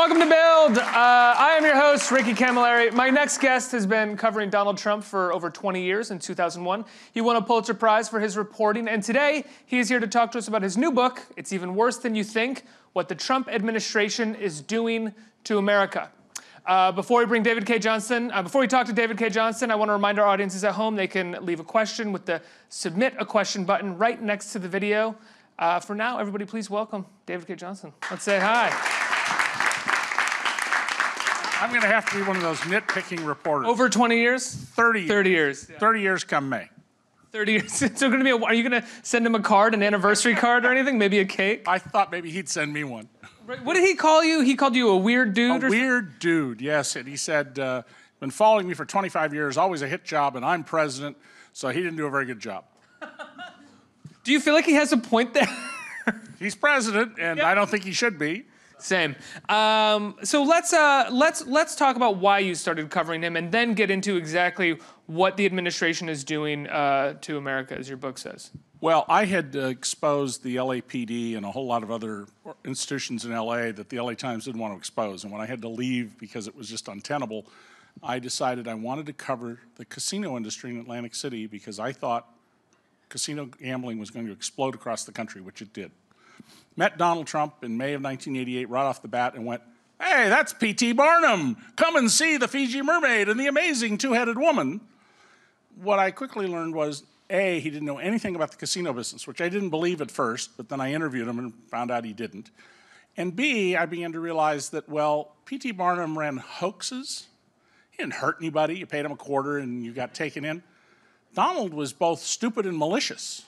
welcome to Build. Uh, I am your host, Ricky Camilleri. My next guest has been covering Donald Trump for over 20 years in 2001. He won a Pulitzer Prize for his reporting, and today he is here to talk to us about his new book, It's Even Worse Than You Think What the Trump Administration is Doing to America. Uh, before we bring David K. Johnson, uh, before we talk to David K. Johnson, I want to remind our audiences at home they can leave a question with the submit a question button right next to the video. Uh, for now, everybody, please welcome David K. Johnson. Let's say hi. I'm going to have to be one of those nitpicking reporters. Over 20 years? 30 years. 30 years. 30 years come May. 30 years. so going to be a, are you going to send him a card, an anniversary card or anything? Maybe a cake? I thought maybe he'd send me one. What did he call you? He called you a weird dude? A weird something? dude, yes. And he said, uh, been following me for 25 years, always a hit job, and I'm president. So he didn't do a very good job. do you feel like he has a point there? He's president, and yeah. I don't think he should be. Same. Um, so let's uh, let's let's talk about why you started covering him, and then get into exactly what the administration is doing uh, to America, as your book says. Well, I had uh, exposed the LAPD and a whole lot of other institutions in LA that the LA Times didn't want to expose, and when I had to leave because it was just untenable, I decided I wanted to cover the casino industry in Atlantic City because I thought casino gambling was going to explode across the country, which it did met Donald Trump in May of 1988 right off the bat and went, Hey, that's P.T. Barnum. Come and see the Fiji mermaid and the amazing two headed woman. What I quickly learned was A, he didn't know anything about the casino business, which I didn't believe at first, but then I interviewed him and found out he didn't. And B, I began to realize that, well, P.T. Barnum ran hoaxes. He didn't hurt anybody. You paid him a quarter and you got taken in. Donald was both stupid and malicious.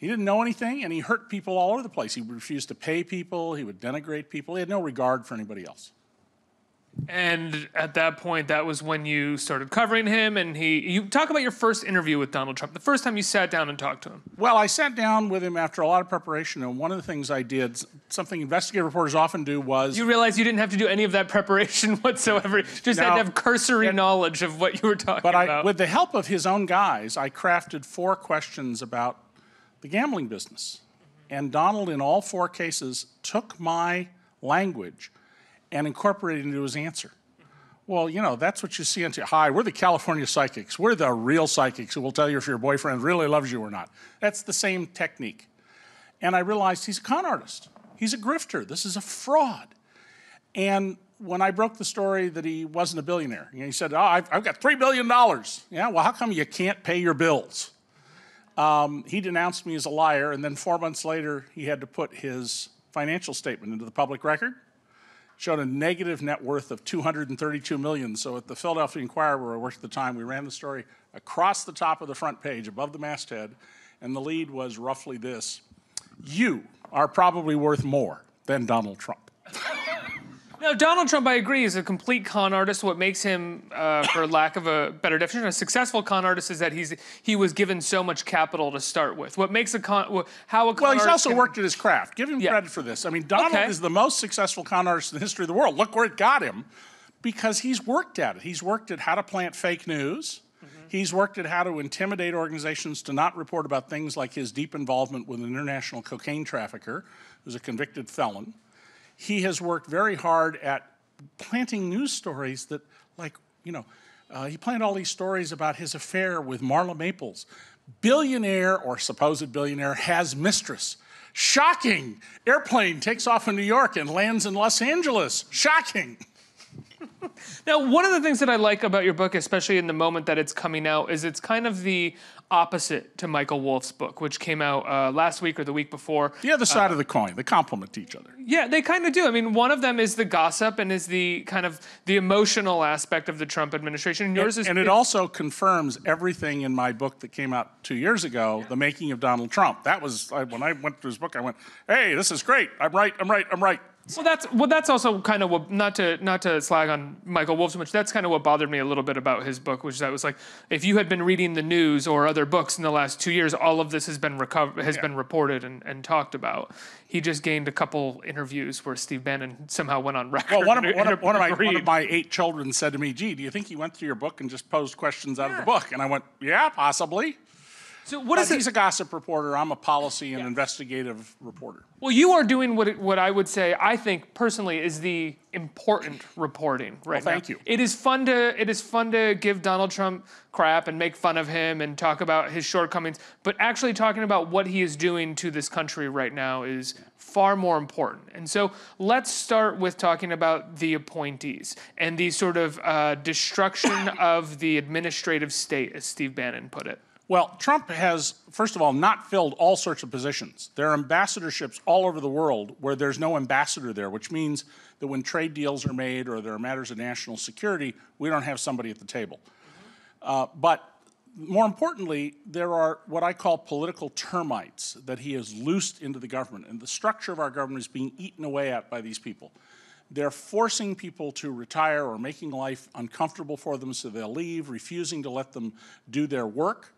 He didn't know anything, and he hurt people all over the place. He refused to pay people, he would denigrate people, he had no regard for anybody else. And at that point, that was when you started covering him. And he, you talk about your first interview with Donald Trump, the first time you sat down and talked to him. Well, I sat down with him after a lot of preparation. And one of the things I did, something investigative reporters often do, was. You realize you didn't have to do any of that preparation whatsoever, just now, had to have cursory knowledge of what you were talking but about. But with the help of his own guys, I crafted four questions about the gambling business. And Donald, in all four cases, took my language and incorporated it into his answer. Well, you know, that's what you see Into Hi, we're the California psychics. We're the real psychics who will tell you if your boyfriend really loves you or not. That's the same technique. And I realized he's a con artist, he's a grifter. This is a fraud. And when I broke the story that he wasn't a billionaire, you know, he said, Oh, I've, I've got $3 billion. Yeah, well, how come you can't pay your bills? Um, he denounced me as a liar, and then four months later, he had to put his financial statement into the public record. Showed a negative net worth of 232 million. So at the Philadelphia Inquirer, where I worked at the time, we ran the story across the top of the front page, above the masthead, and the lead was roughly this: "You are probably worth more than Donald Trump." No, Donald Trump, I agree, is a complete con artist. What makes him, uh, for lack of a better definition, a successful con artist is that he's he was given so much capital to start with. What makes a con how a con well, he's also can, worked at his craft. Give him yeah. credit for this. I mean, Donald okay. is the most successful con artist in the history of the world. Look where it got him, because he's worked at it. He's worked at how to plant fake news. Mm-hmm. He's worked at how to intimidate organizations to not report about things like his deep involvement with an international cocaine trafficker who's a convicted felon he has worked very hard at planting news stories that, like, you know, uh, he planted all these stories about his affair with Marla Maples. Billionaire or supposed billionaire has mistress. Shocking! Airplane takes off in New York and lands in Los Angeles. Shocking! now, one of the things that I like about your book, especially in the moment that it's coming out, is it's kind of the opposite to Michael Wolff's book, which came out uh, last week or the week before. The other side uh, of the coin. They complement each other. Yeah, they kind of do. I mean, one of them is the gossip and is the kind of the emotional aspect of the Trump administration. And yours and, is. And it also confirms everything in my book that came out two years ago, yeah. The Making of Donald Trump. That was I, when I went through his book. I went, Hey, this is great. I'm right. I'm right. I'm right. Well, that's well, that's also kind of what not to not to slag on Michael Wolff so much. That's kind of what bothered me a little bit about his book, which that was like, if you had been reading the news or other books in the last two years, all of this has been recover- has yeah. been reported and, and talked about. He just gained a couple interviews where Steve Bannon somehow went on record. Well, one of, one of, one of my, one of my eight children said to me, "Gee, do you think he went through your book and just posed questions out yeah. of the book?" And I went, "Yeah, possibly." So what is uh, it? He's a gossip reporter. I'm a policy and yeah. investigative reporter. Well, you are doing what it, what I would say I think personally is the important reporting right well, thank now. you. It is fun to it is fun to give Donald Trump crap and make fun of him and talk about his shortcomings, but actually talking about what he is doing to this country right now is far more important. And so let's start with talking about the appointees and the sort of uh, destruction of the administrative state, as Steve Bannon put it. Well, Trump has, first of all, not filled all sorts of positions. There are ambassadorships all over the world where there's no ambassador there, which means that when trade deals are made or there are matters of national security, we don't have somebody at the table. Uh, but more importantly, there are what I call political termites that he has loosed into the government. And the structure of our government is being eaten away at by these people. They're forcing people to retire or making life uncomfortable for them so they'll leave, refusing to let them do their work.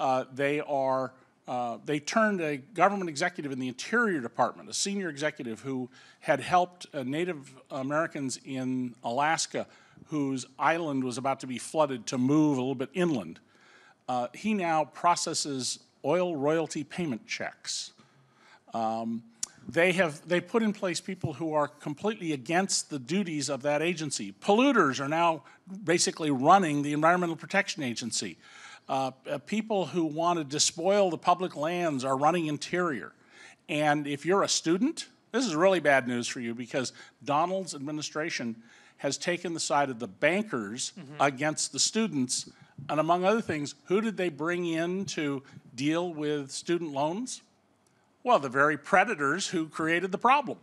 Uh, they are uh, they turned a government executive in the Interior Department, a senior executive who had helped uh, Native Americans in Alaska, whose island was about to be flooded, to move a little bit inland. Uh, he now processes oil royalty payment checks. Um, they have they put in place people who are completely against the duties of that agency. Polluters are now basically running the Environmental Protection Agency. Uh, uh, people who want to despoil the public lands are running interior. And if you're a student, this is really bad news for you because Donald's administration has taken the side of the bankers mm-hmm. against the students. And among other things, who did they bring in to deal with student loans? Well, the very predators who created the problem.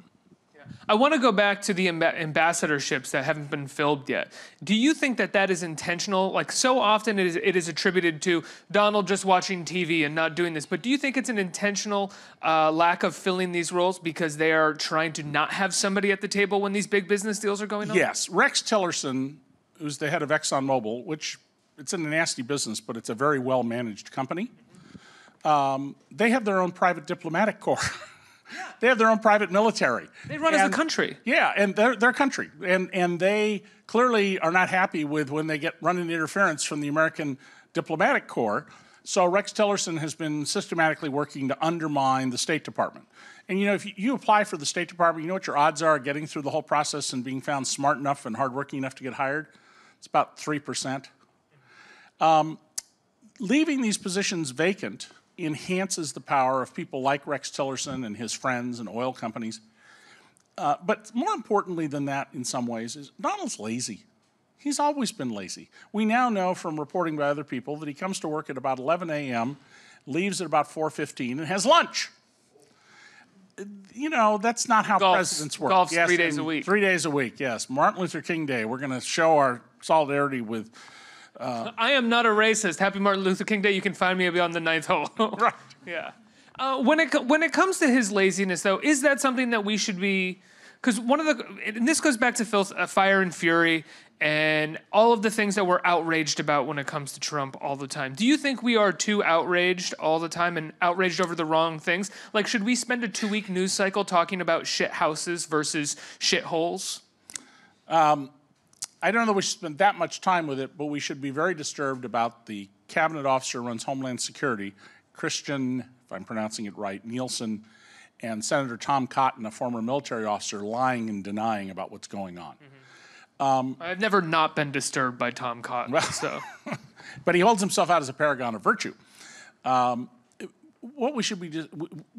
I want to go back to the ambassadorships that haven't been filled yet. Do you think that that is intentional? Like so often it is, it is attributed to Donald just watching TV and not doing this, but do you think it's an intentional uh, lack of filling these roles because they are trying to not have somebody at the table when these big business deals are going on? Yes. Rex Tillerson, who's the head of ExxonMobil, which it's in a nasty business, but it's a very well managed company. Um, they have their own private diplomatic corps. They have their own private military. They run and, as a country. Yeah, and they're their country. And and they clearly are not happy with when they get running interference from the American diplomatic corps. So Rex Tillerson has been systematically working to undermine the State Department. And you know, if you apply for the State Department, you know what your odds are getting through the whole process and being found smart enough and hardworking enough to get hired? It's about 3%. Um, leaving these positions vacant enhances the power of people like Rex Tillerson and his friends and oil companies. Uh, but more importantly than that, in some ways, is Donald's lazy. He's always been lazy. We now know from reporting by other people that he comes to work at about 11 a.m., leaves at about 4:15, and has lunch. You know that's not how golf, presidents work. Golf yes, three days a week. Three days a week. Yes, Martin Luther King Day. We're going to show our solidarity with uh, I am not a racist. Happy Martin Luther King Day. You can find me beyond the ninth hole. right. Yeah. Uh, when it when it comes to his laziness, though, is that something that we should be? Because one of the and this goes back to Phil's uh, fire and fury and all of the things that we're outraged about when it comes to Trump all the time. Do you think we are too outraged all the time and outraged over the wrong things? Like, should we spend a two week news cycle talking about shit houses versus shit holes? Um, I don't know that we should spend that much time with it, but we should be very disturbed about the cabinet officer runs Homeland Security, Christian, if I'm pronouncing it right, Nielsen, and Senator Tom Cotton, a former military officer, lying and denying about what's going on. Mm -hmm. um, I've never not been disturbed by Tom Cotton, well, so. but he holds himself out as a paragon of virtue. Um, what we should be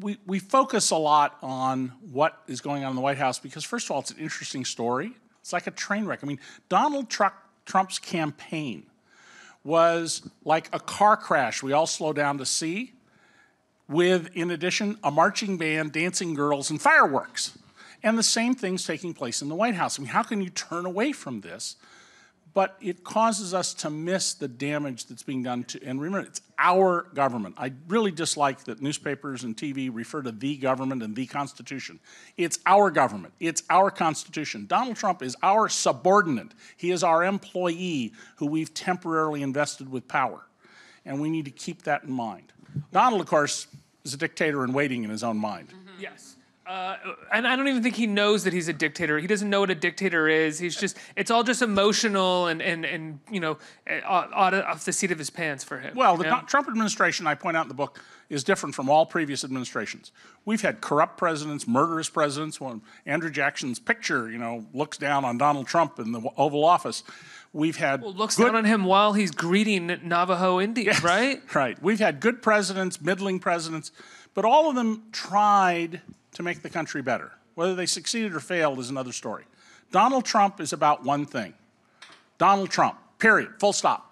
we, we focus a lot on what is going on in the White House because first of all it's an interesting story it's like a train wreck. I mean, Donald Trump's campaign was like a car crash we all slow down to see, with, in addition, a marching band, dancing girls, and fireworks. And the same thing's taking place in the White House. I mean, how can you turn away from this? but it causes us to miss the damage that's being done to, and remember, it's our government. I really dislike that newspapers and TV refer to the government and the Constitution. It's our government, it's our Constitution. Donald Trump is our subordinate, he is our employee who we've temporarily invested with power. And we need to keep that in mind. Donald, of course, is a dictator in waiting in his own mind. Mm -hmm. Yes. Uh, and I don't even think he knows that he's a dictator. He doesn't know what a dictator is. He's just, it's all just emotional and, and, and you know, uh, off the seat of his pants for him. Well, the you know? Trump administration, I point out in the book, is different from all previous administrations. We've had corrupt presidents, murderous presidents. When Andrew Jackson's picture, you know, looks down on Donald Trump in the Oval Office. We've had well, looks good... down on him while he's greeting Navajo Indians, yes, right? Right. We've had good presidents, middling presidents, but all of them tried – to make the country better. Whether they succeeded or failed is another story. Donald Trump is about one thing Donald Trump, period, full stop.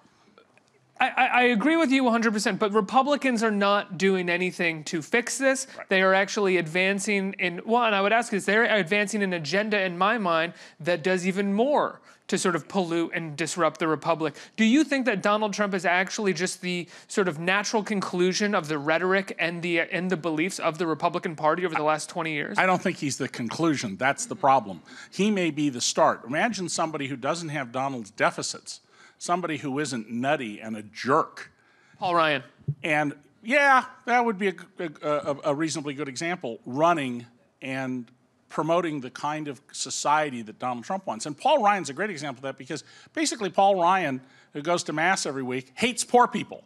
I, I, agree with you 100%, but Republicans are not doing anything to fix this. Right. They are actually advancing in, well, and I would ask is they're advancing an agenda in my mind that does even more to sort of pollute and disrupt the republic. Do you think that Donald Trump is actually just the sort of natural conclusion of the rhetoric and the and the beliefs of the Republican Party over the last 20 years? I don't think he's the conclusion. That's the problem. He may be the start. Imagine somebody who doesn't have Donald's deficits, somebody who isn't nutty and a jerk. Paul Ryan. And yeah, that would be a, a, a reasonably good example running and promoting the kind of society that Donald Trump wants. And Paul Ryan's a great example of that because basically Paul Ryan, who goes to Mass every week, hates poor people.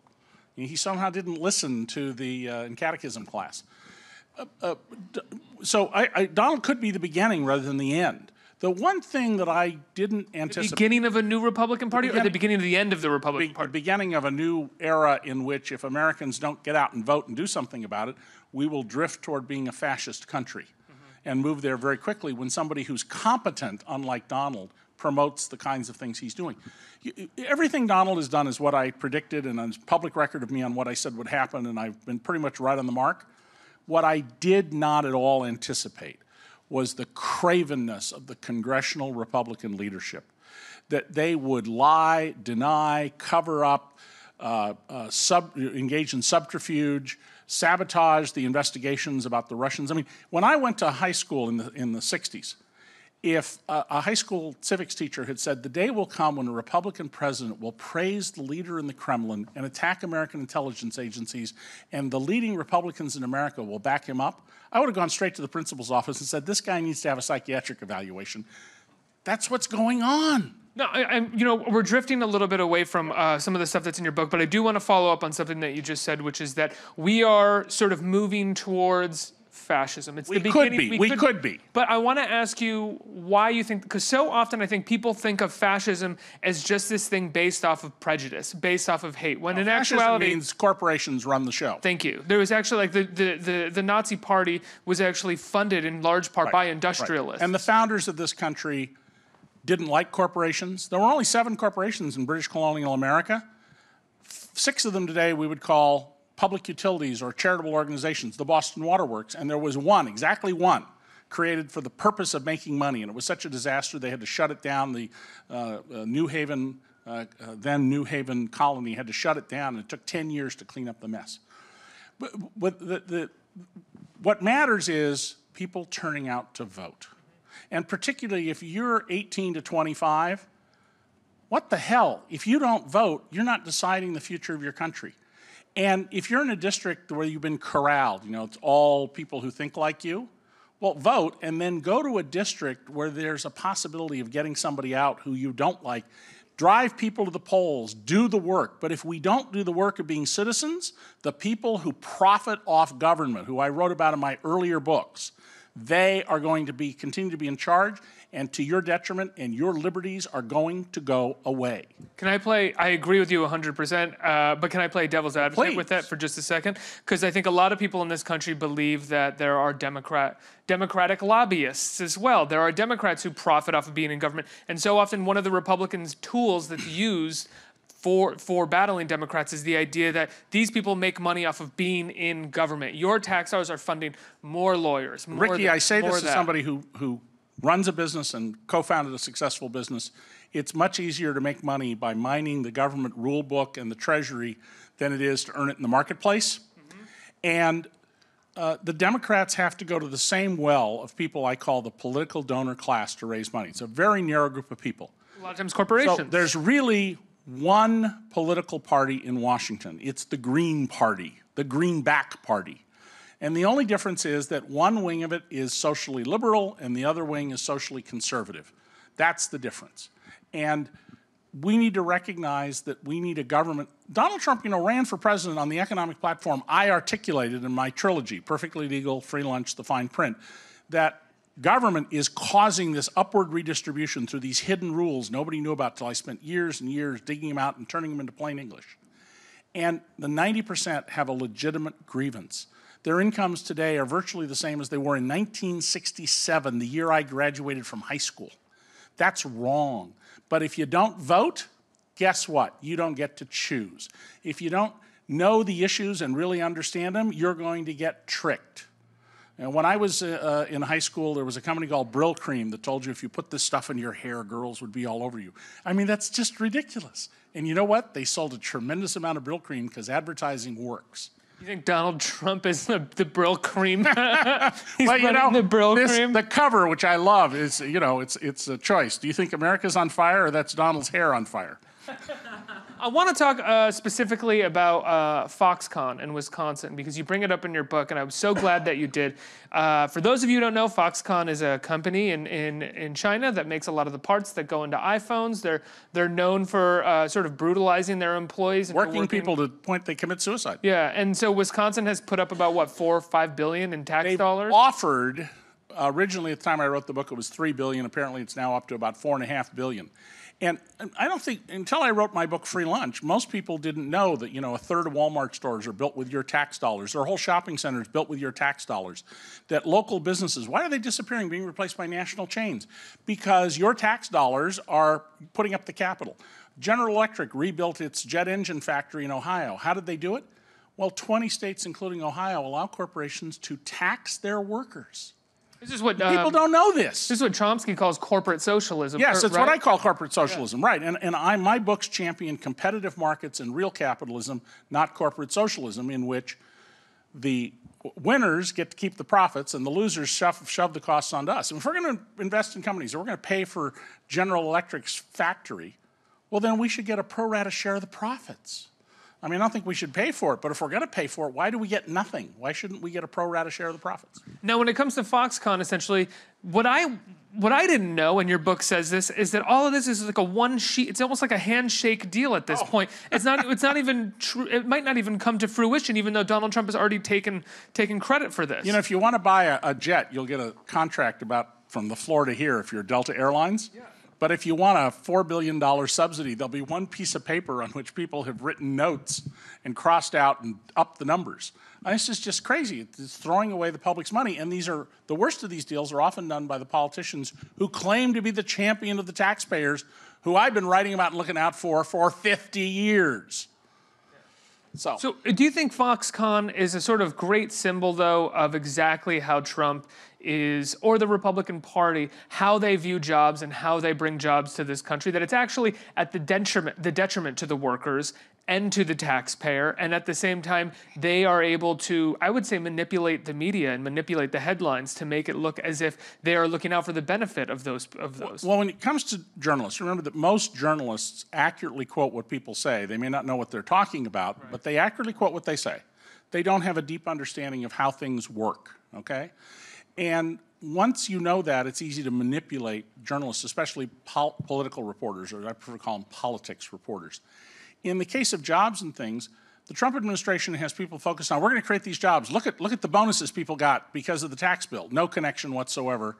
He somehow didn't listen to the uh, catechism class. Uh, uh, so I, I, Donald could be the beginning rather than the end. The one thing that I didn't anticipate. The beginning of a new Republican Party the or the beginning of the end of the Republican be, Party? The beginning of a new era in which, if Americans don't get out and vote and do something about it, we will drift toward being a fascist country and move there very quickly when somebody who's competent, unlike Donald, promotes the kinds of things he's doing. Everything Donald has done is what I predicted and a public record of me on what I said would happen, and I've been pretty much right on the mark. What I did not at all anticipate was the cravenness of the congressional Republican leadership, that they would lie, deny, cover up, uh, uh, sub, engage in subterfuge, sabotage the investigations about the Russians. I mean, when I went to high school in the, in the 60s, if a, a high school civics teacher had said, the day will come when a Republican president will praise the leader in the Kremlin and attack American intelligence agencies, and the leading Republicans in America will back him up, I would have gone straight to the principal's office and said, this guy needs to have a psychiatric evaluation. That's what's going on. No, I, I, you know, we're drifting a little bit away from uh, some of the stuff that's in your book, but I do want to follow up on something that you just said, which is that we are sort of moving towards fascism. It's we the Could be. We, we could, could, be. But I want to ask you why you think, because so often I think people think of fascism as just this thing based off of prejudice, based off of hate. When no, in actuality, means corporations run the show. Thank you. There was actually like the the the, the Nazi Party was actually funded in large part right. by industrialists. Right. And the founders of this country didn't like corporations. There were only seven corporations in British colonial America. Six of them today we would call public utilities or charitable organizations, the Boston Water Works, and there was one, exactly one, created for the purpose of making money. And it was such a disaster they had to shut it down. The uh, uh, New Haven, uh, uh, then New Haven colony, had to shut it down, and it took 10 years to clean up the mess. But, but the, the, what matters is people turning out to vote and particularly if you're 18 to 25, what the hell? If you don't vote, you're not deciding the future of your country. And if you're in a district where you've been corralled, you know, it's all people who think like you, well, vote and then go to a district where there's a possibility of getting somebody out who you don't like. Drive people to the polls, do the work. But if we don't do the work of being citizens, the people who profit off government, who I wrote about in my earlier books, they are going to be continue to be in charge, and to your detriment, and your liberties are going to go away. Can I play? I agree with you 100%, uh, but can I play devil's advocate Please. with that for just a second? Because I think a lot of people in this country believe that there are Democrat Democratic lobbyists as well. There are Democrats who profit off of being in government, and so often one of the Republicans' tools that's used for, for battling Democrats is the idea that these people make money off of being in government. Your tax dollars are funding more lawyers. More Ricky, than, I say this as somebody who, who runs a business and co-founded a successful business. It's much easier to make money by mining the government rule book and the treasury than it is to earn it in the marketplace. Mm-hmm. And uh, the Democrats have to go to the same well of people I call the political donor class to raise money. It's a very narrow group of people. A lot of times corporations. So there's really one political party in Washington. It's the Green Party, the Greenback Party. And the only difference is that one wing of it is socially liberal and the other wing is socially conservative. That's the difference. And we need to recognize that we need a government. Donald Trump, you know, ran for president on the economic platform I articulated in my trilogy, Perfectly Legal, Free Lunch, The Fine Print, that government is causing this upward redistribution through these hidden rules nobody knew about till I spent years and years digging them out and turning them into plain English. And the 90% have a legitimate grievance. Their incomes today are virtually the same as they were in 1967, the year I graduated from high school. That's wrong. But if you don't vote, guess what? You don't get to choose. If you don't know the issues and really understand them, you're going to get tricked. And when I was uh, uh, in high school, there was a company called Brill Cream that told you if you put this stuff in your hair, girls would be all over you. I mean, that's just ridiculous. And you know what? They sold a tremendous amount of Brill Cream because advertising works. You think Donald Trump is the, the Brill Cream? He's well, you know, the Brill this, Cream. The cover, which I love, is you know, it's it's a choice. Do you think America's on fire, or that's Donald's hair on fire? I want to talk uh, specifically about uh, Foxconn in Wisconsin because you bring it up in your book, and I'm so glad that you did. Uh, for those of you who don't know, Foxconn is a company in, in, in China that makes a lot of the parts that go into iPhones. They're they're known for uh, sort of brutalizing their employees, working, working, people to the point they commit suicide. Yeah, and so Wisconsin has put up about what four or five billion in tax they dollars. Offered originally at the time I wrote the book, it was three billion. Apparently, it's now up to about four and a half billion. And um, I don't think until I wrote my book Free Lunch, most people didn't know that you know a third of Walmart stores are built with your tax dollars. Their whole shopping center is built with your tax dollars. That local businesses, why are they disappearing, being replaced by national chains? Because your tax dollars are putting up the capital. General Electric rebuilt its jet engine factory in Ohio. How did they do it? Well, 20 states, including Ohio, allow corporations to tax their workers. This is what um, people don't know this. This is what Chomsky calls corporate socialism. Yes, er, that's right? what I call corporate socialism, yeah. right? And and I my books champion competitive markets and real capitalism, not corporate socialism, in which the winners get to keep the profits and the losers shove, shove the costs onto us. And if we're going to invest in companies, or we're going to pay for General Electric's factory, well then we should get a pro rata share of the profits. I mean, I don't think we should pay for it, but if we're going to pay for it, why do we get nothing? Why shouldn't we get a pro rata share of the profits? Now, when it comes to Foxconn, essentially, what I what I didn't know, and your book says this, is that all of this is like a one sheet. It's almost like a handshake deal at this oh. point. It's not. It's not even. true. it might not even come to fruition, even though Donald Trump has already taken taken credit for this. You know, if you want to buy a, a jet, you'll get a contract about from the floor to here if you're Delta Airlines. Yeah. But if you want a $4 billion subsidy, there'll be one piece of paper on which people have written notes and crossed out and up the numbers. And this is just crazy. It's throwing away the public's money. And these are the worst of these deals are often done by the politicians who claim to be the champion of the taxpayers who I've been writing about and looking out for for 50 years. So. so, do you think Foxconn is a sort of great symbol, though, of exactly how Trump is, or the Republican Party, how they view jobs and how they bring jobs to this country, that it's actually at the detriment, the detriment to the workers and to the taxpayer. And at the same time, they are able to, I would say, manipulate the media and manipulate the headlines to make it look as if they are looking out for the benefit of those. Of those. Well, when it comes to journalists, remember that most journalists accurately quote what people say. They may not know what they're talking about, right. but they accurately quote what they say. They don't have a deep understanding of how things work, okay? And once you know that, it's easy to manipulate journalists, especially pol political reporters, or I prefer to call them politics reporters. In the case of jobs and things, the Trump administration has people focused on we're going to create these jobs. Look at look at the bonuses people got because of the tax bill. No connection whatsoever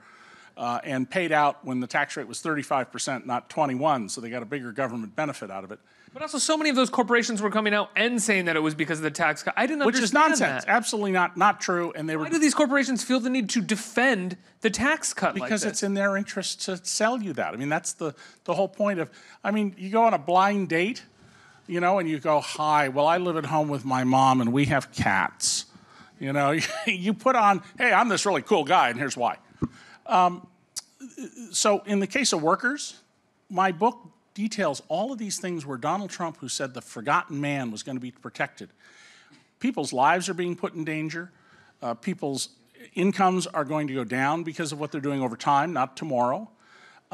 uh, and paid out when the tax rate was 35%, not 21, so they got a bigger government benefit out of it. But also, so many of those corporations were coming out and saying that it was because of the tax cut. I didn't Which is nonsense. That. Absolutely not not true. And they were. Why do these corporations feel the need to defend the tax cut? Because like it's in their interest to sell you that. I mean, that's the the whole point of. I mean, you go on a blind date, you know, and you go, "Hi, well, I live at home with my mom, and we have cats." You know, you put on, "Hey, I'm this really cool guy, and here's why." Um, so in the case of workers, my book details all of these things where Donald Trump, who said the forgotten man was going to be protected, people's lives are being put in danger, uh, people's incomes are going to go down because of what they're doing over time, not tomorrow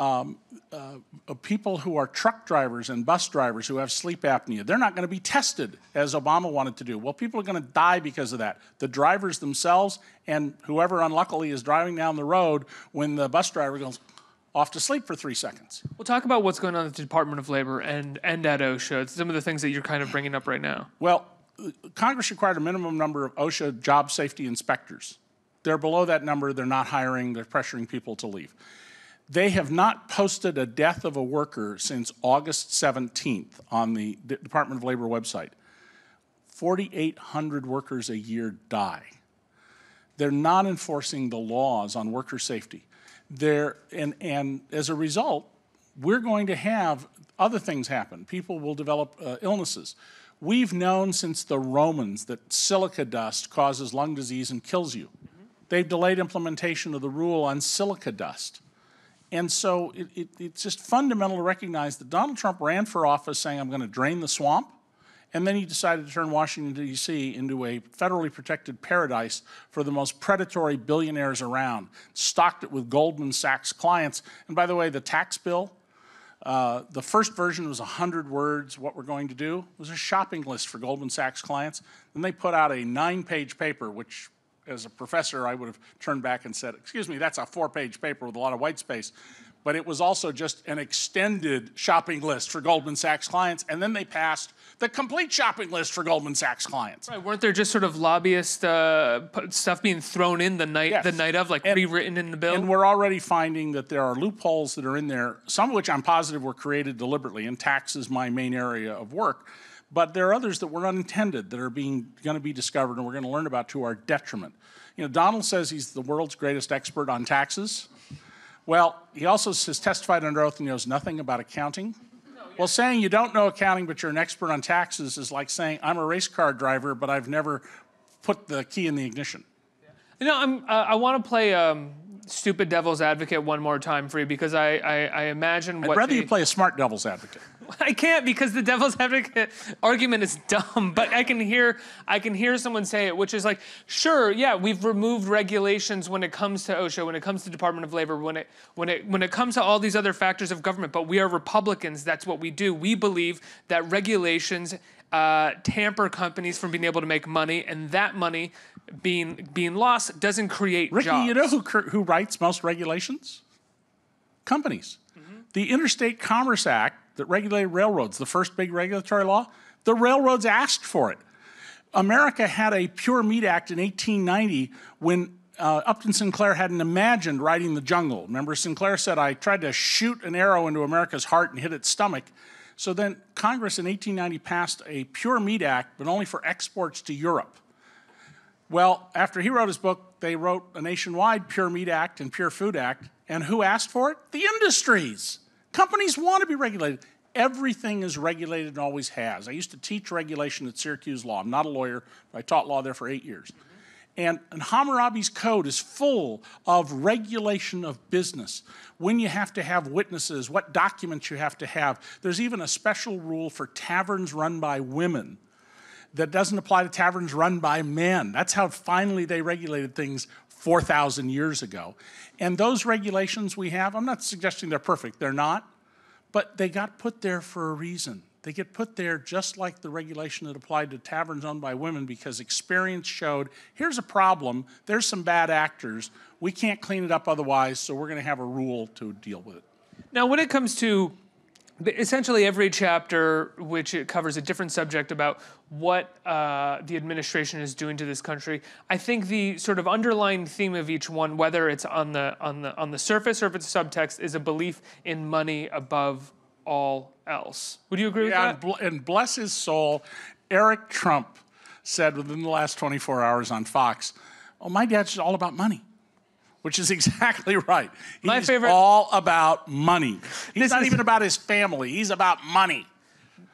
um, uh, people who are truck drivers and bus drivers who have sleep apnea. They're not going to be tested as Obama wanted to do. Well, people are going to die because of that. The drivers themselves and whoever unluckily is driving down the road when the bus driver goes off to sleep for three seconds. We'll talk about what's going on at the Department of Labor and, and at OSHA. It's some of the things that you're kind of bringing up right now. Well, Congress required a minimum number of OSHA job safety inspectors. They're below that number. They're not hiring. They're pressuring people to leave they have not posted a death of a worker since August 17th on the Department of Labor website. 4,800 workers a year die. They're not enforcing the laws on worker safety. They're, and, and as a result, we're going to have other things happen. People will develop uh, illnesses. We've known since the Romans that silica dust causes lung disease and kills you. Mm -hmm. They've delayed implementation of the rule on silica dust. And so it, it, it's just fundamental to recognize that Donald Trump ran for office saying, I'm going to drain the swamp. And then he decided to turn Washington, D.C. into a federally protected paradise for the most predatory billionaires around, stocked it with Goldman Sachs clients. And by the way, the tax bill, uh, the first version was 100 words, what we're going to do. It was a shopping list for Goldman Sachs clients. Then they put out a nine page paper, which as a professor, I would have turned back and said, excuse me, that's a four-page paper with a lot of white space. But it was also just an extended shopping list for Goldman Sachs clients, and then they passed the complete shopping list for Goldman Sachs clients. Right, weren't there just sort of lobbyist uh, stuff being thrown in the night yes. the night of, like and, rewritten in the bill? And we're already finding that there are loopholes that are in there, some of which I'm positive were created deliberately, and tax is my main area of work. But there are others that were unintended that are being going to be discovered and we're going to learn about to our detriment. You know, Donald says he's the world's greatest expert on taxes. Well, he also has testified under oath and knows nothing about accounting. Well, saying you don't know accounting but you're an expert on taxes is like saying I'm a race car driver but I've never put the key in the ignition. You know, I'm, uh, I want to play um, stupid devil's advocate one more time for you because I, I, I imagine I'd rather the... you play a smart devil's advocate. I can't because the devil's advocate argument is dumb. But I can hear I can hear someone say it, which is like, sure, yeah, we've removed regulations when it comes to OSHA, when it comes to Department of Labor, when it when it when it comes to all these other factors of government. But we are Republicans. That's what we do. We believe that regulations uh, tamper companies from being able to make money, and that money being being lost doesn't create Ricky, jobs. you know who who writes most regulations? Companies. Mm-hmm. The Interstate Commerce Act that regulated railroads, the first big regulatory law, the railroads asked for it. America had a Pure Meat Act in 1890 when uh, Upton Sinclair hadn't imagined riding the jungle. Remember, Sinclair said, I tried to shoot an arrow into America's heart and hit its stomach. So then Congress in 1890 passed a Pure Meat Act, but only for exports to Europe. Well, after he wrote his book, they wrote a nationwide Pure Meat Act and Pure Food Act. And who asked for it? The industries. Companies want to be regulated everything is regulated and always has. I used to teach regulation at Syracuse Law. I'm not a lawyer, but I taught law there for eight years. And, and, Hammurabi's code is full of regulation of business. When you have to have witnesses, what documents you have to have. There's even a special rule for taverns run by women that doesn't apply to taverns run by men. That's how finally they regulated things 4,000 years ago. And those regulations we have, I'm not suggesting they're perfect, they're not. But they got put there for a reason. They get put there just like the regulation that applied to taverns owned by women because experience showed here's a problem, there's some bad actors, we can't clean it up otherwise, so we're going to have a rule to deal with it. Now, when it comes to essentially every chapter which it covers a different subject about what uh, the administration is doing to this country i think the sort of underlying theme of each one whether it's on the on the on the surface or if it's subtext is a belief in money above all else would you agree yeah, with that and, bl and bless his soul eric trump said within the last 24 hours on fox oh my dad's all about money which is exactly right. He's My favorite. all about money. He's this not is... even about his family. He's about money.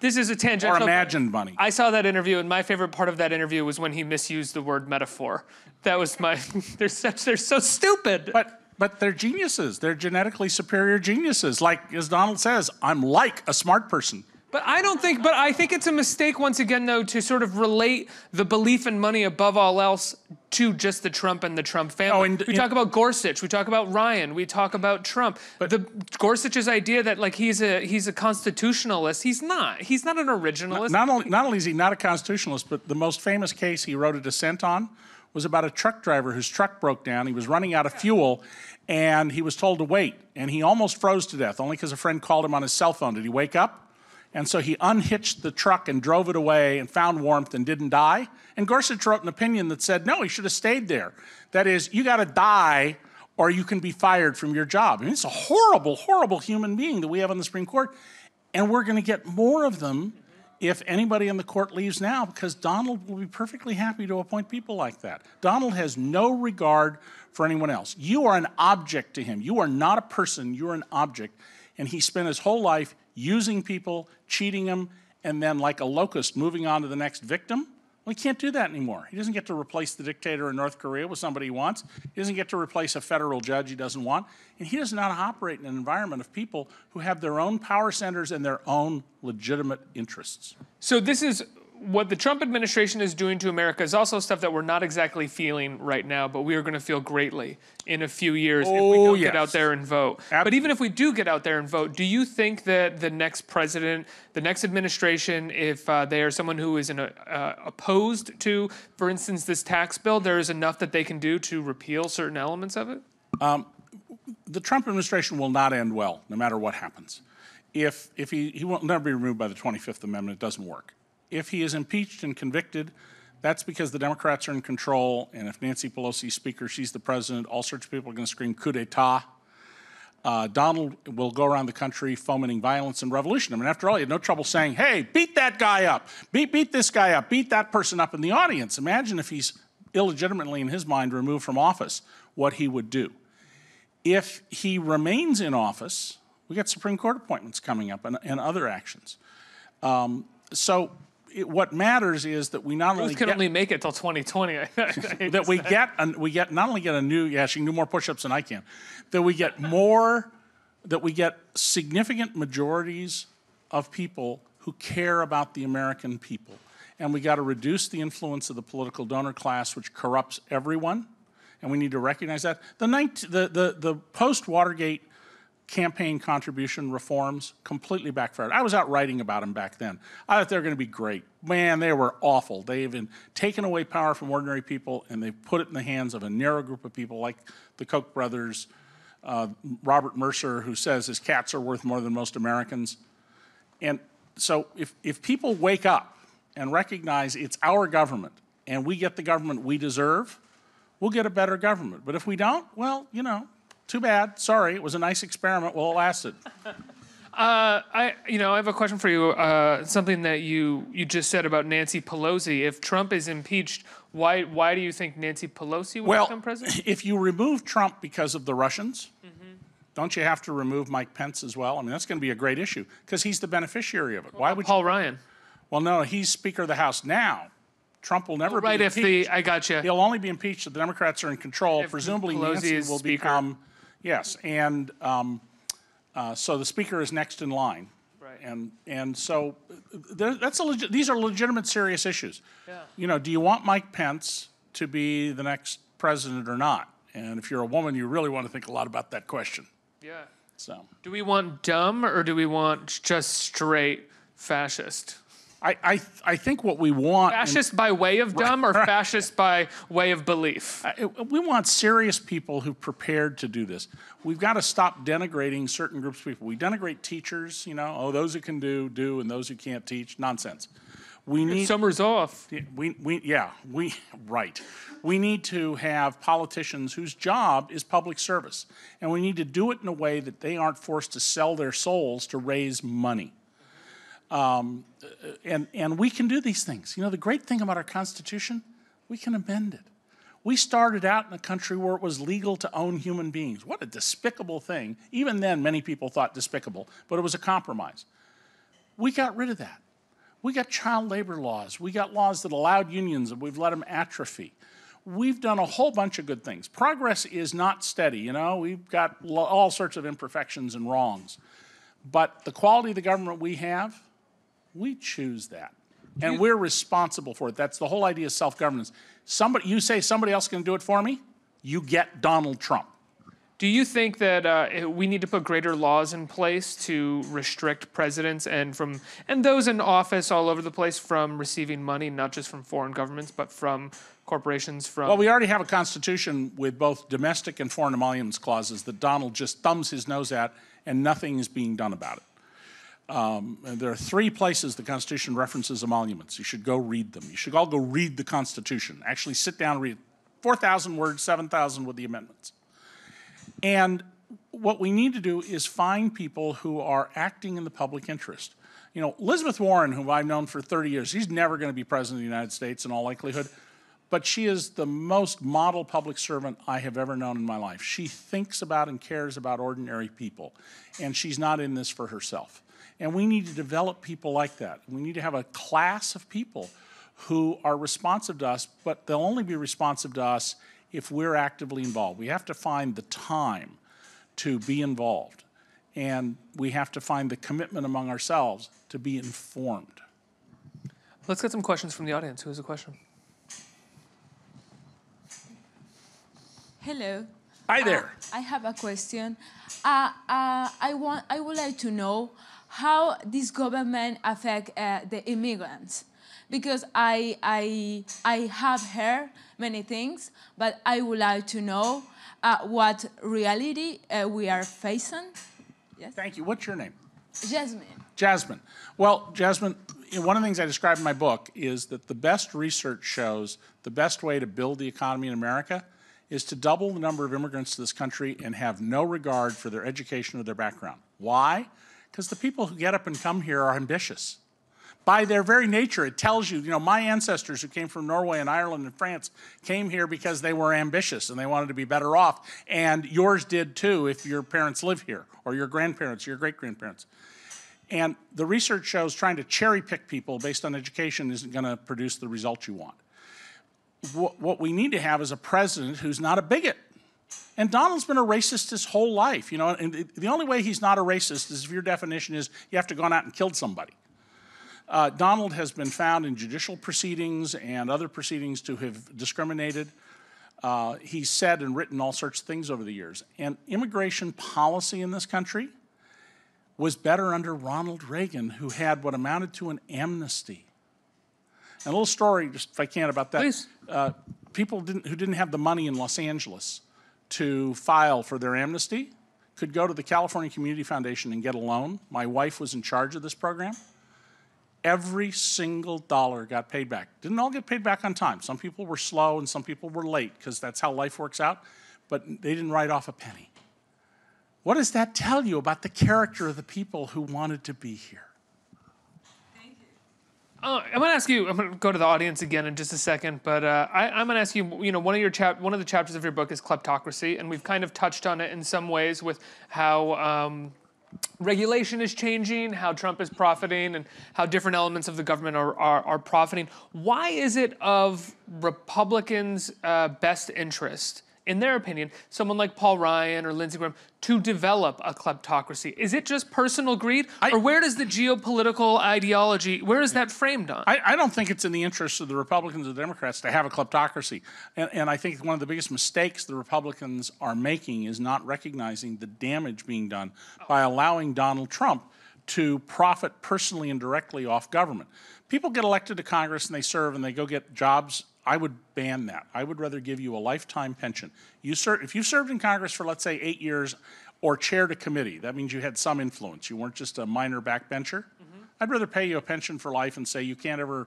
This is a tangent. Or imagined money. I saw that interview, and my favorite part of that interview was when he misused the word metaphor. That was my. they're such. They're so stupid. But but they're geniuses. They're genetically superior geniuses. Like as Donald says, I'm like a smart person. But I don't think. But I think it's a mistake once again, though, to sort of relate the belief in money above all else to just the Trump and the Trump family. Oh, and, we talk about Gorsuch, we talk about Ryan, we talk about Trump. But the Gorsuch's idea that like he's a he's a constitutionalist, he's not. He's not an originalist. Not, not, only, not only is he not a constitutionalist, but the most famous case he wrote a dissent on was about a truck driver whose truck broke down. He was running out of fuel and he was told to wait and he almost froze to death only because a friend called him on his cell phone. Did he wake up? And so he unhitched the truck and drove it away and found warmth and didn't die. And Gorsuch wrote an opinion that said, no, he should have stayed there. That is, you got to die or you can be fired from your job. I mean, it's a horrible, horrible human being that we have on the Supreme Court. And we're going to get more of them if anybody in the court leaves now because Donald will be perfectly happy to appoint people like that. Donald has no regard for anyone else. You are an object to him. You are not a person, you're an object. And he spent his whole life using people, cheating them, and then like a locust moving on to the next victim. Well, he can't do that anymore. He doesn't get to replace the dictator in North Korea with somebody he wants. He doesn't get to replace a federal judge he doesn't want. And he does not operate in an environment of people who have their own power centers and their own legitimate interests. So, this is what the Trump administration is doing to America is also stuff that we're not exactly feeling right now, but we are going to feel greatly in a few years oh, if we oh, don't yes. get out there and vote. but even if we do get out there and vote, do you think that the next president, the next administration, if uh, they are someone who is in a, uh, opposed to, for instance, this tax bill, there is enough that they can do to repeal certain elements of it? Um, the Trump administration will not end well, no matter what happens. If, if he, he will never be removed by the 25th Amendment, it doesn't work if he is impeached and convicted, that's because the Democrats are in control. And if Nancy Pelosi's speaker, she's the president, all sorts of people are going to scream coup d'etat. Uh, Donald will go around the country fomenting violence and revolution. I mean, after all, he had no trouble saying, hey, beat that guy up, beat, beat this guy up, beat that person up in the audience. Imagine if he's illegitimately, in his mind, removed from office, what he would do. If he remains in office, we got Supreme Court appointments coming up and, and other actions. Um, so it, what matters is that we not Bruce only can get, only make it till 2020. that we get an, we get not only get a new yeah she can do more push-ups than I can, that we get more, that we get significant majorities of people who care about the American people, and we got to reduce the influence of the political donor class, which corrupts everyone, and we need to recognize that. The 19, the the, the post Watergate campaign contribution reforms completely backfired. I was out writing about them back then. I thought they were going to be great. Man, they were awful. They've taken away power from ordinary people and they've put it in the hands of a narrow group of people like the Koch brothers, uh, Robert Mercer, who says his cats are worth more than most Americans. And so if, if people wake up and recognize it's our government and we get the government we deserve, we'll get a better government. But if we don't, well, you know, too bad. Sorry. It was a nice experiment while it lasted. Uh, I, you know, I have a question for you. Uh, something that you you just said about Nancy Pelosi. If Trump is impeached, why why do you think Nancy Pelosi will well, become president? if you remove Trump because of the Russians, mm-hmm. don't you have to remove Mike Pence as well? I mean, that's going to be a great issue because he's the beneficiary of it. Well, why would Paul you? Ryan? Well, no, he's Speaker of the House now. Trump will never well, right be right if the I got gotcha. you. He'll only be impeached if the Democrats are in control. If presumably, Pelosi Nancy will speaker. become Yes, and um, uh, so the speaker is next in line. Right. And and so uh, that's a legi- these are legitimate serious issues. Yeah. You know, do you want Mike Pence to be the next president or not? And if you're a woman, you really want to think a lot about that question. Yeah. So. Do we want dumb or do we want just straight fascist? I, I, I think what we want. Fascist by way of dumb right, or fascist by way of belief? we want serious people who prepared to do this. We've got to stop denigrating certain groups of people. We denigrate teachers, you know, oh, those who can do, do, and those who can't teach. Nonsense. We need. It's summer's off. We, we, yeah, we, right. We need to have politicians whose job is public service. And we need to do it in a way that they aren't forced to sell their souls to raise money. Um, uh, and, and we can do these things. You know, the great thing about our Constitution, we can amend it. We started out in a country where it was legal to own human beings. What a despicable thing. Even then, many people thought despicable, but it was a compromise. We got rid of that. We got child labor laws. We got laws that allowed unions and we've let them atrophy. We've done a whole bunch of good things. Progress is not steady, you know, we've got all sorts of imperfections and wrongs. But the quality of the government we have we choose that. And you, we're responsible for it. That's the whole idea of self governance. Somebody, you say somebody else can do it for me, you get Donald Trump. Do you think that uh, we need to put greater laws in place to restrict presidents and from and those in office all over the place from receiving money, not just from foreign governments, but from corporations? From well, we already have a constitution with both domestic and foreign emoluments clauses that Donald just thumbs his nose at, and nothing is being done about it. Um, there are three places the Constitution references emoluments. You should go read them. You should all go read the Constitution. Actually, sit down, read 4,000 words, 7,000 with the amendments. And what we need to do is find people who are acting in the public interest. You know, Elizabeth Warren, whom I've known for 30 years, he's never going to be president of the United States in all likelihood but she is the most model public servant I have ever known in my life. She thinks about and cares about ordinary people, and she's not in this for herself. And we need to develop people like that. We need to have a class of people who are responsive to us, but they'll only be responsive to us if we're actively involved. We have to find the time to be involved, and we have to find the commitment among ourselves to be informed. Let's get some questions from the audience. Who has a question? Hello. Hi there. Uh, I have a question. Uh, uh, I want. I would like to know how this government affect uh, the immigrants, because I I I have heard many things, but I would like to know uh, what reality uh, we are facing. Yes. Thank you. What's your name? Jasmine. Jasmine. Well, Jasmine, one of the things I describe in my book is that the best research shows the best way to build the economy in America is to double the number of immigrants to this country and have no regard for their education or their background. Why? Because the people who get up and come here are ambitious. By their very nature, it tells you, you know, my ancestors who came from Norway and Ireland and France came here because they were ambitious and they wanted to be better off. And yours did too if your parents live here or your grandparents, your great grandparents. And the research shows trying to cherry pick people based on education isn't going to produce the results you want what, what we need to have is a president who's not a bigot. And Donald's been a racist his whole life, you know. And the only way he's not a racist is if your definition is you have to gone out and killed somebody. Uh, Donald has been found in judicial proceedings and other proceedings to have discriminated. Uh, he's said and written all sorts of things over the years. And immigration policy in this country was better under Ronald Reagan, who had what amounted to an amnesty and a little story, just if I can, about that. Please. Uh, people didn't, who didn't have the money in Los Angeles to file for their amnesty could go to the California Community Foundation and get a loan. My wife was in charge of this program. Every single dollar got paid back. Didn't all get paid back on time. Some people were slow and some people were late because that's how life works out, but they didn't write off a penny. What does that tell you about the character of the people who wanted to be here? uh, I'm gonna ask you. I'm gonna go to the audience again in just a second, but uh, I, am gonna ask you. You know, one of your chap, one of the chapters of your book is kleptocracy, and we've kind of touched on it in some ways with how. Um, regulation is changing, how Trump is profiting, and how different elements of the government are, are, are profiting. Why is it of Republicans' uh, best interest in their opinion, someone like Paul Ryan or Lindsey Graham to develop a kleptocracy? Is it just personal greed? I, or where does the geopolitical ideology, where is that framed on? I, I, don't think it's in the interest of the Republicans or the Democrats to have a kleptocracy. And, and I think one of the biggest mistakes the Republicans are making is not recognizing the damage being done by allowing Donald Trump to profit personally and directly off government. People get elected to Congress and they serve and they go get jobs I would ban that. I would rather give you a lifetime pension. You if you served in Congress for, let's say, eight years or chaired a committee, that means you had some influence. You weren't just a minor backbencher. Mm -hmm. I'd rather pay you a pension for life and say you can't ever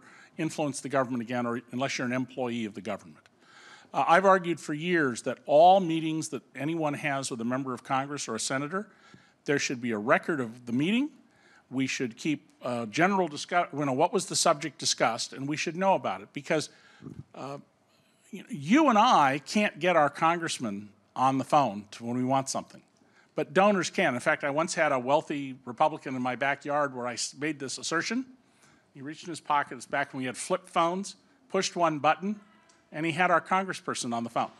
influence the government again or, unless you're an employee of the government. Uh, I've argued for years that all meetings that anyone has with a member of Congress or a senator, there should be a record of the meeting. We should keep uh, general discussion. you know, what was the subject discussed, and we should know about it because – you, and I can't get our congressman on the phone when we want something, but donors can. In fact, I once had a wealthy Republican in my backyard where I made this assertion. He reached in his pocket, it's back when we had flip phones, pushed one button, and he had our congressperson on the phone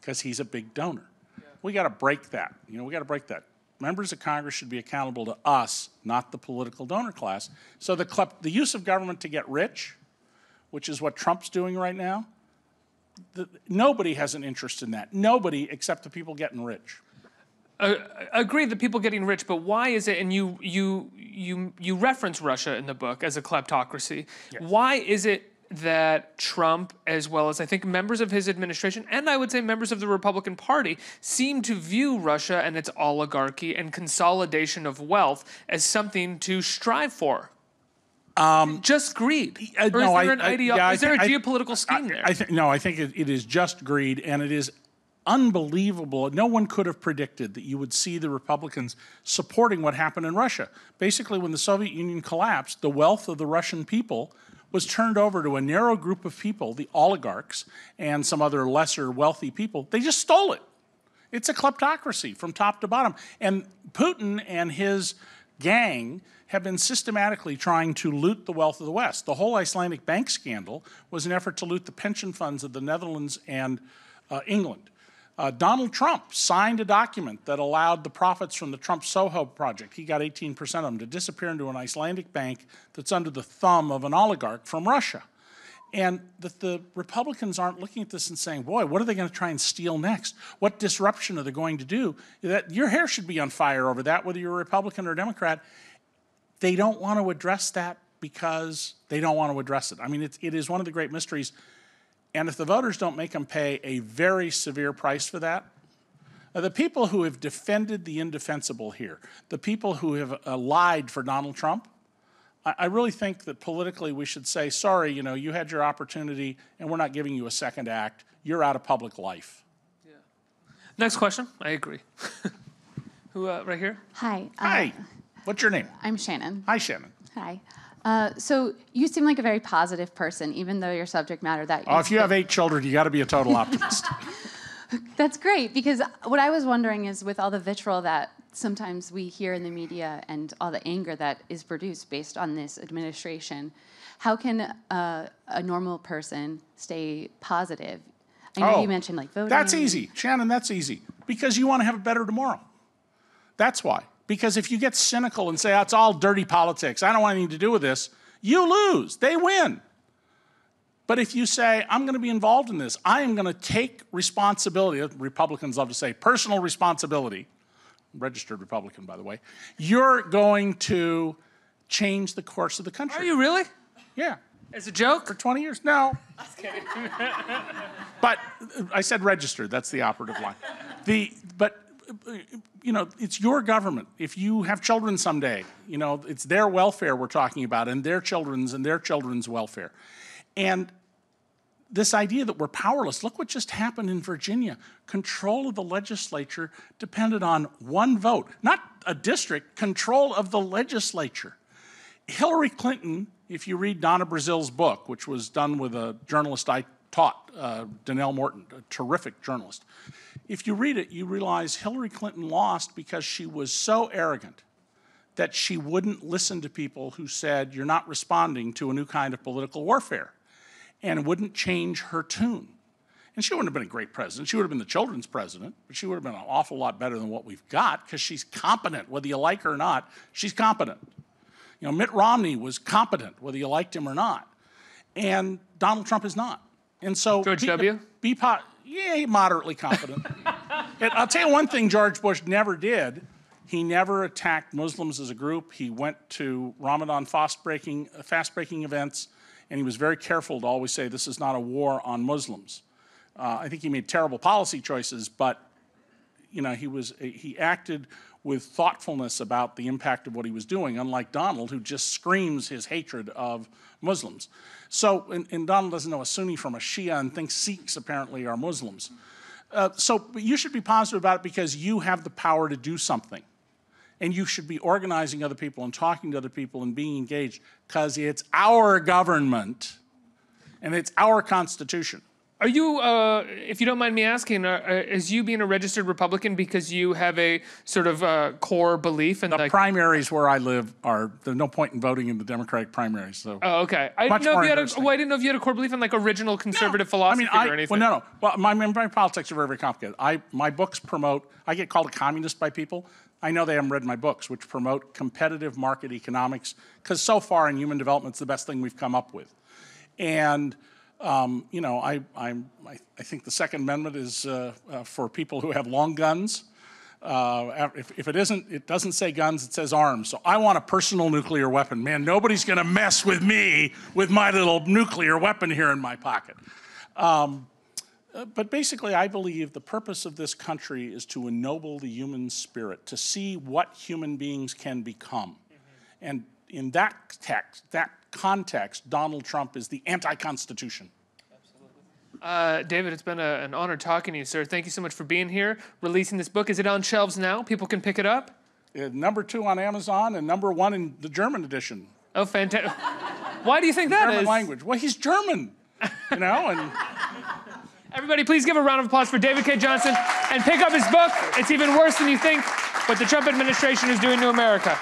because he's a big donor. Yeah. We got to break that. You know, we got to break that. Members of Congress should be accountable to us, not the political donor class. So the, the use of government to get rich which is what Trump's doing right now, the, nobody has an interest in that. Nobody except the people getting rich. Uh, agree that people getting rich, but why is it? And you you you you reference Russia in the book as a kleptocracy. Yes. Why is it that Trump, as well as I think members of his administration, and I would say members of the Republican Party, seem to view Russia and its oligarchy and consolidation of wealth as something to strive for. Um, just greed. Uh, no, I, ideo- yeah, is there th- a geopolitical I, scheme there? I th- no, I think it, it is just greed, and it is unbelievable. No one could have predicted that you would see the Republicans supporting what happened in Russia. Basically, when the Soviet Union collapsed, the wealth of the Russian people was turned over to a narrow group of people, the oligarchs and some other lesser wealthy people. They just stole it. It's a kleptocracy from top to bottom. And Putin and his gang have been systematically trying to loot the wealth of the West. The whole Icelandic bank scandal was an effort to loot the pension funds of the Netherlands and uh, England. Uh, Donald Trump signed a document that allowed the profits from the Trump Soho project, he got 18% of them, to disappear into an Icelandic bank that's under the thumb of an oligarch from Russia. And that the Republicans aren't looking at this and saying, boy, what are they going to try and steal next? What disruption are they going to do? That, your hair should be on fire over that, whether you're a Republican or a Democrat they don't want to address that because they don't want to address it. I mean, it is one of the great mysteries. And if the voters don't make them pay a very severe price for that, the people who have defended the indefensible here, the people who have uh, lied for Donald Trump, I, I really think that politically we should say, sorry, you know, you had your opportunity and we're not giving you a second act. You're out of public life. Yeah. Next question. I agree. who, uh, right here? Hi. Uh, Hi. Uh What's your name? I'm Shannon. Hi, Shannon. Hi. Uh, so you seem like a very positive person, even though your subject matter that. Oh, if you have eight children, you got to be a total optimist. That's great because what I was wondering is with all the vitriol that sometimes we hear in the media and all the anger that is produced based on this administration, how can uh, a normal person stay positive? I know oh, you mentioned like voting. That's easy, Shannon. That's easy because you want to have a better tomorrow. That's why. Because if you get cynical and say, oh, it's all dirty politics, I don't want anything to do with this, you lose. They win. But if you say, I'm going to be involved in this, I am going to take responsibility, Republicans love to say personal responsibility, registered Republican, by the way, you're going to change the course of the country. Are you really? Yeah. As a joke? For 20 years? No. but I said registered, that's the operative line. The, but you know, it's your government. If you have children someday, you know, it's their welfare we're talking about and their children's and their children's welfare. And this idea that we're powerless, look what just happened in Virginia. Control of the legislature depended on one vote, not a district, control of the legislature. Hillary Clinton, if you read Donna Brazil's book, which was done with a journalist I taught, uh, Danelle Morton, a terrific journalist. If you read it, you realize Hillary Clinton lost because she was so arrogant that she wouldn't listen to people who said, You're not responding to a new kind of political warfare, and wouldn't change her tune. And she wouldn't have been a great president. She would have been the children's president, but she would have been an awful lot better than what we've got because she's competent, whether you like her or not. She's competent. You know, Mitt Romney was competent, whether you liked him or not. And Donald Trump is not. And so George W. Be yeah, moderately competent. and I'll tell you one thing George Bush never did. He never attacked Muslims as a group. He went to Ramadan fast breaking, fast breaking events, and he was very careful to always say this is not a war on Muslims. Uh, I think he made terrible policy choices, but you know he was he acted with thoughtfulness about the impact of what he was doing, unlike Donald, who just screams his hatred of Muslims. So, and, and Donald doesn't know a Sunni from a Shia and thinks Sikhs apparently are Muslims. Uh, so you should be positive about it because you have the power to do something. And you should be organizing other people and talking to other people and being engaged because it's our government and it's our constitution. Are you, uh, if you don't mind me asking, uh, uh, is you being a registered Republican because you have a sort of uh, core belief in the primaries where I live are there's no point in voting in the Democratic primaries. So oh, okay. I didn't know if you had a, well, I didn't know if you had a core belief in like original conservative no, philosophy I mean, I, or anything. Well, no, no. Well, my, my politics are very, very complicated. I my books promote. I get called a communist by people. I know they haven't read my books, which promote competitive market economics because so far in human development, it's the best thing we've come up with, and um, you know, I, I, I think the Second Amendment is uh, uh, for people who have long guns. Uh, if, if, it isn't, it doesn't say guns, it says arms. So I want a personal nuclear weapon. Man, nobody's going to mess with me with my little nuclear weapon here in my pocket. Um, uh, but basically, I believe the purpose of this country is to ennoble the human spirit, to see what human beings can become. Mm -hmm. And in that text, that context, Donald Trump is the anti Constitution. Uh, David, it's been a, an honor talking to you, sir. Thank you so much for being here. Releasing this book, is it on shelves now? People can pick it up? Uh, number two on Amazon and number one in the German edition. Oh, fantastic. Why do you think that German is? language. Well, he's German, you know, and. Everybody, please give a round of applause for David K. Johnson and pick up his book. It's even worse than you think, What the Trump administration is doing to America.